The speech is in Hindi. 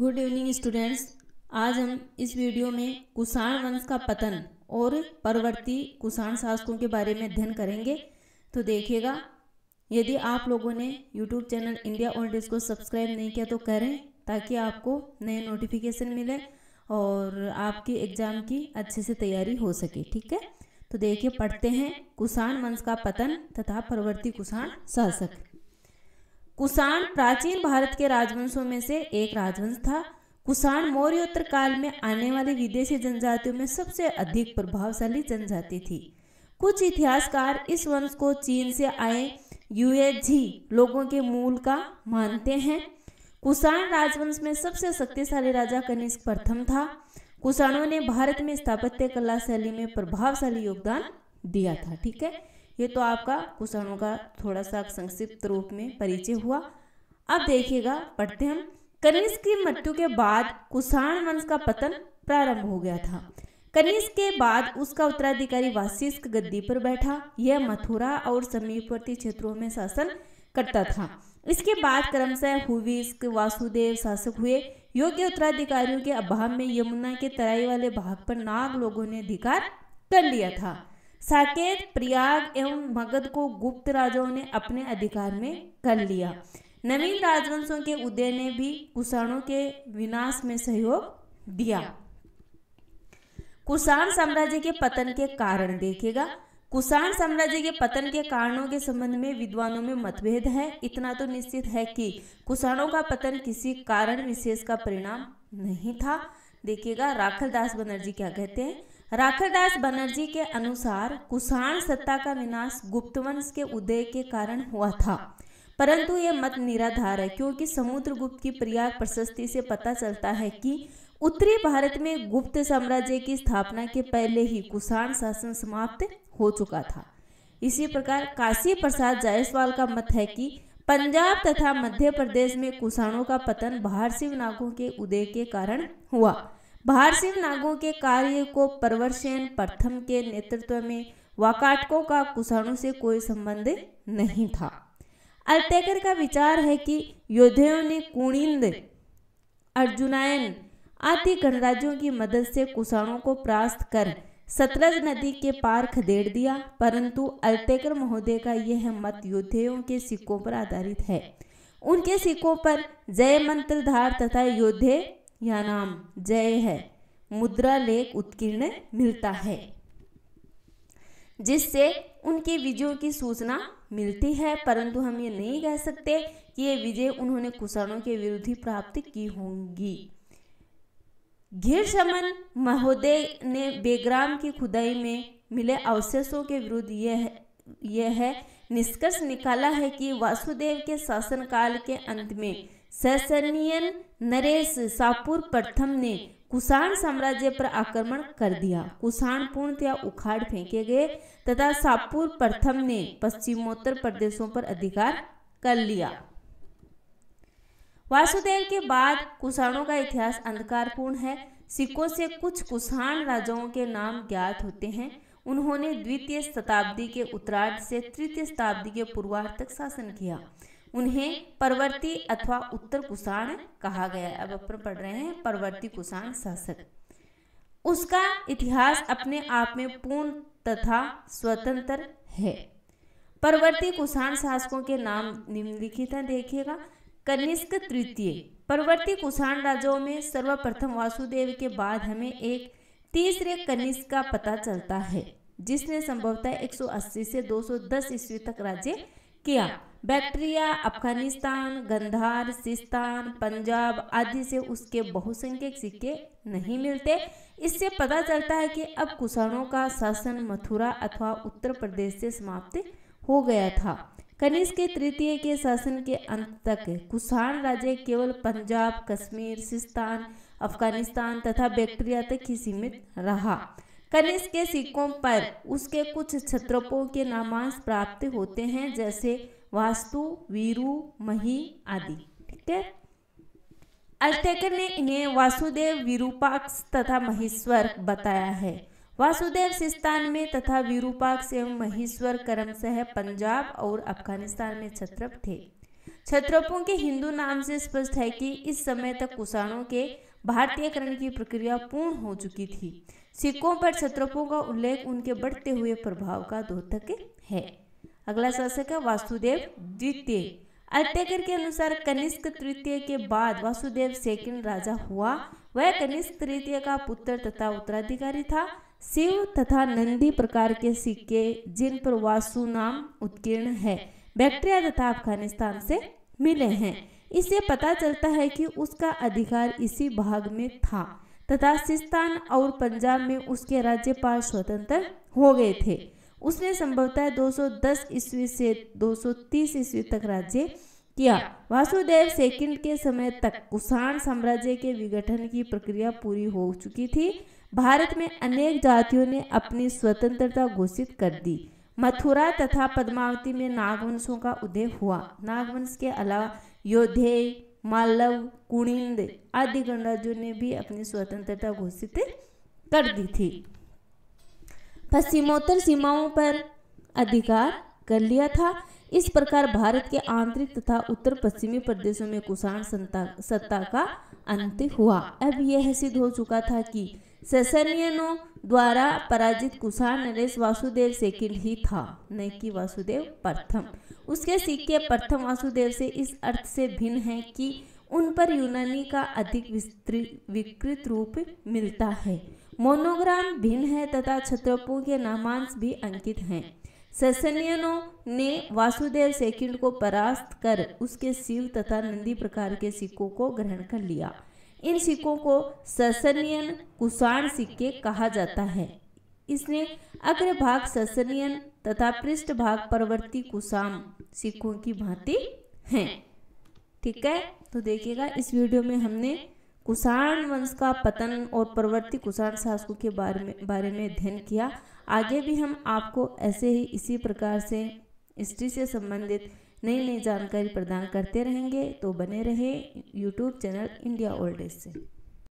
गुड इवनिंग स्टूडेंट्स आज हम इस वीडियो में कुषाण वंश का पतन और परवर्ती कुषाण शासकों के बारे में अध्ययन करेंगे तो देखिएगा यदि आप लोगों ने यूट्यूब चैनल इंडिया ओल्डेज को सब्सक्राइब नहीं किया तो करें ताकि आपको नए नोटिफिकेशन मिले और आपके एग्ज़ाम की अच्छे से तैयारी हो सके ठीक है तो देखिए पढ़ते हैं कुषाण वंश का पतन तथा परवर्ती कुषाण शासक कुषाण प्राचीन भारत के राजवंशों में से एक राजवंश था कुषाण मौर्योत्तर काल में आने वाली विदेशी जनजातियों में सबसे अधिक प्रभावशाली जनजाति थी कुछ इतिहासकार इस वंश को चीन से आए यूएझी लोगों के मूल का मानते हैं कुषाण राजवंश में सबसे शक्तिशाली राजा कनिष्क प्रथम था कुषाणों ने भारत में स्थापत्य कला शैली में प्रभावशाली योगदान दिया था ठीक है ये तो आपका कुषणों का थोड़ा सा संक्षिप्त रूप में परिचय हुआ अब देखिएगा पढ़ते हम कनिष्क की मृत्यु के बाद कुषाण वंश का पतन प्रारंभ हो गया था कनिष्क के बाद उसका उत्तराधिकारी वाशिष्क गद्दी पर बैठा यह मथुरा और समीपवर्ती क्षेत्रों में शासन करता था इसके बाद क्रमशः हुविस्क वासुदेव शासक हुए योग्य उत्तराधिकारियों के अभाव में यमुना के तराई वाले भाग पर नाग लोगों ने अधिकार कर लिया था साकेत प्रयाग एवं मगध को गुप्त राजाओं ने अपने अधिकार में कर लिया नवीन राजवंशों के उदय ने भी कुषाणों के विनाश में सहयोग दिया कुषाण साम्राज्य के पतन के कारण देखेगा कुषाण साम्राज्य के पतन के कारणों के संबंध में विद्वानों में मतभेद है इतना तो निश्चित है कि कुषाणों का पतन किसी कारण विशेष का परिणाम नहीं था देखिएगा राखल दास बनर्जी क्या कहते हैं राखरदास बनर्जी के अनुसार कुषाण सत्ता का विनाश गुप्त वंश के उदय के कारण हुआ था परंतु यह मत निराधार है क्योंकि समुद्रगुप्त की प्रयाग प्रशस्ति से पता चलता है कि उत्तरी भारत में गुप्त साम्राज्य की स्थापना के पहले ही कुषाण शासन समाप्त हो चुका था इसी प्रकार काशी प्रसाद जायसवाल का मत है कि पंजाब तथा मध्य प्रदेश में कुषाणों का पतन बाहर शिव नागों के उदय के कारण हुआ भारसिंह नागों के कार्य को परवरसेन प्रथम के नेतृत्व में वाकाटकों का कुषाणु से कोई संबंध नहीं था अल्टेकर का विचार है कि योद्धाओं ने कुणिंद अर्जुनायन आदि गणराज्यों की मदद से कुषाणों को परास्त कर सतलज नदी के पार खदेड़ दिया परंतु अल्टेकर महोदय का यह मत योद्धाओं के सिक्कों पर आधारित है उनके सिक्कों पर जय मंत्रधार तथा योद्धे या नाम जय है मुद्रा लेख उत्कीर्ण मिलता है जिससे उनके विजयों की सूचना मिलती है परंतु हम ये नहीं कह सकते कि ये विजय उन्होंने कुसानों के विरुद्ध ही प्राप्त की होंगी शमन महोदय ने बेग्राम की खुदाई में मिले अवशेषों के विरुद्ध यह यह है निष्कर्ष निकाला है कि वासुदेव के शासनकाल के अंत में सैसनियन नरेश सापुर प्रथम ने कुषाण साम्राज्य पर आक्रमण कर दिया कुषाण पूर्णतया उखाड़ फेंके गए तथा सापुर प्रथम ने पश्चिमोत्तर प्रदेशों पर अधिकार कर लिया वासुदेव के बाद कुषाणों का इतिहास अंधकारपूर्ण है सिक्कों से कुछ कुषाण राजाओं के नाम ज्ञात होते हैं उन्होंने द्वितीय शताब्दी के उत्तरार्ध से तृतीय शताब्दी के पूर्वार्ध तक शासन किया उन्हें परवर्ती अथवा उत्तर कुषाण कहा गया अब अपन पढ़ रहे हैं परवर्ती कुषाण शासक उसका इतिहास अपने आप में पूर्ण तथा स्वतंत्र है परवर्ती कुषाण शासकों के नाम निम्नलिखित हैं देखिएगा कनिष्क तृतीय परवर्ती कुषाण राजाओं में सर्वप्रथम वासुदेव के बाद हमें एक तीसरे कनिष्क का पता चलता है जिसने संभवतः 180 से 210 सौ ईस्वी तक राज्य किया बैक्टीरिया अफगानिस्तान गंधार सिस्तान पंजाब आदि से उसके बहुसंख्यक सिक्के नहीं मिलते इससे पता चलता है कि अब कुषाणों का शासन मथुरा अथवा उत्तर प्रदेश से समाप्त हो गया था कनिष्क के तृतीय के शासन के अंत तक कुषाण राज्य केवल पंजाब कश्मीर सिस्तान अफगानिस्तान तथा बैक्टीरिया तक ही सीमित रहा कनिष्क के सिक्कों पर उसके कुछ क्षत्रपों के नामांश प्राप्त होते हैं जैसे वास्तु वीरू मही आदि ठीक है अर्थेकर ने इन्हें वासुदेव विरूपाक्ष तथा महेश्वर बताया है वासुदेव सिस्तान में तथा विरूपाक्ष एवं महेश्वर करमसह पंजाब और अफगानिस्तान में छत्रप थे छत्रपों के हिंदू नाम से स्पष्ट है कि इस समय तक कुषाणों के भारतीयकरण की प्रक्रिया पूर्ण हो चुकी थी सिक्कों पर क्षत्रोपों का उल्लेख उनके बढ़ते हुए प्रभाव का द्योतक है अगला शासक है वासुदेव द्वितीय अत्यकर के अनुसार कनिष्क तृतीय के बाद वासुदेव सेकंड राजा हुआ वह कनिष्क तृतीय का पुत्र तथा उत्तराधिकारी था शिव तथा नंदी प्रकार के सिक्के जिन पर वासु नाम उत्कीर्ण है बैक्टीरिया तथा अफगानिस्तान से मिले हैं इससे पता चलता है कि उसका अधिकार इसी भाग में था तथा सिस्तान और पंजाब में उसके राज्यपाल स्वतंत्र हो गए थे उसने संभवतः 210 ईस्वी से 230 ईस्वी तक राज्य किया वासुदेव सेकंड के समय तक कुषाण साम्राज्य के विघटन की प्रक्रिया पूरी हो चुकी थी भारत में अनेक जातियों ने अपनी स्वतंत्रता घोषित कर दी मथुरा तथा पद्मावती में नागवंशों का उदय हुआ नागवंश के अलावा योद्धे मालव कुणिंद आदि गणराज्यों ने भी अपनी स्वतंत्रता घोषित कर दी थी पश्चिमोत्तर सीमाओं पर अधिकार कर लिया था इस प्रकार भारत के आंतरिक तथा उत्तर पश्चिमी प्रदेशों में कुषाण सत्ता का अंत हुआ अब यह सिद्ध हो चुका था कि सेसनियनों द्वारा पराजित कुषाण नरेश वासुदेव सेकंड ही था न कि वासुदेव प्रथम उसके सिक्के प्रथम वासुदेव से इस अर्थ से भिन्न है कि उन पर यूनानी का अधिक विकृत रूप मिलता है मोनोग्राम भिन्न है तथा छत्रपों के नामांश भी अंकित हैं ससनियनों ने वासुदेव सेकंड को परास्त कर उसके शिव तथा नंदी प्रकार के सिक्कों को ग्रहण कर लिया इन सिक्कों को ससनियन कुषाण सिक्के कहा जाता है इसने अग्रभाग ससनियन तथा पृष्ठ भाग परवर्ती कुसाम सिक्कों की भांति हैं ठीक है तो देखिएगा इस वीडियो में हमने कुषाण वंश का पतन और परवर्ती कुषाण शासकों के बारे में बारे में अध्ययन किया आगे भी हम आपको ऐसे ही इसी प्रकार से हिस्ट्री से संबंधित नई नई जानकारी प्रदान करते रहेंगे तो बने रहे यूट्यूब चैनल इंडिया ओल्ड से